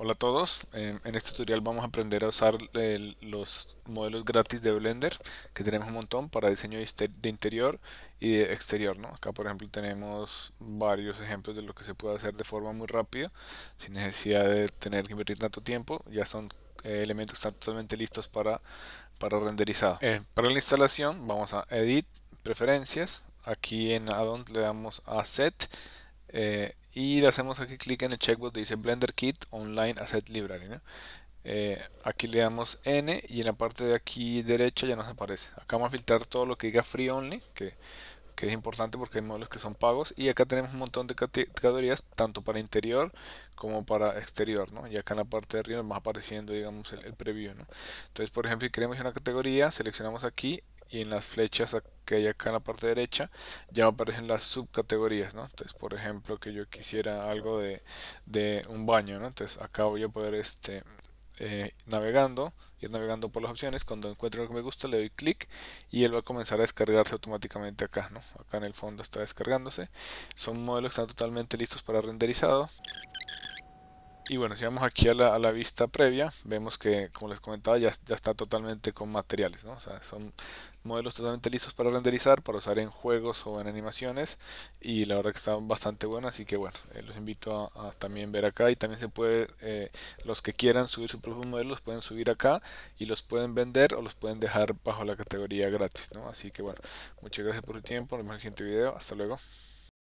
Hola a todos, eh, en este tutorial vamos a aprender a usar eh, los modelos gratis de Blender que tenemos un montón para diseño de interior y de exterior ¿no? acá por ejemplo tenemos varios ejemplos de lo que se puede hacer de forma muy rápida sin necesidad de tener que invertir tanto tiempo ya son eh, elementos que están totalmente listos para, para renderizado para la instalación vamos a Edit, Preferencias aquí en Addons le damos a Set eh, y le hacemos aquí clic en el checkbox que dice Blender Kit Online Asset Library. Eh, aquí le damos N y en la parte de aquí derecha ya nos aparece. Acá vamos a filtrar todo lo que diga Free Only, que, que es importante porque hay modelos que son pagos. Y acá tenemos un montón de categorías, tanto para interior como para exterior. ¿no? Y acá en la parte de arriba nos va apareciendo digamos, el, el preview. ¿no? Entonces, por ejemplo, si queremos una categoría, seleccionamos aquí y en las flechas que hay acá en la parte derecha ya aparecen las subcategorías, ¿no? Entonces, por ejemplo, que yo quisiera algo de, un baño, ¿no? Entonces, acá voy a poder este, eh, navegando, ir navegando por las opciones. Cuando encuentro lo que me gusta, le doy clic y él va a comenzar a descargarse automáticamente acá, ¿no? Acá en el fondo está descargándose. Son modelos que están totalmente listos para renderizado. Y bueno, si vamos aquí a la, vista previa, vemos que, como les comentaba, ya, ya está totalmente con materiales, ¿no? O sea, son modelos totalmente listos para renderizar, para usar en juegos o en animaciones. Y la verdad que están bastante buenos, así que bueno, eh, los invito a, también ver acá. Y también se puede, eh, los que quieran subir su propios modelos, los pueden subir acá y los pueden vender o los pueden dejar bajo la categoría gratis, ¿no? Así que bueno, muchas gracias por su tiempo, nos vemos en el siguiente video, hasta luego.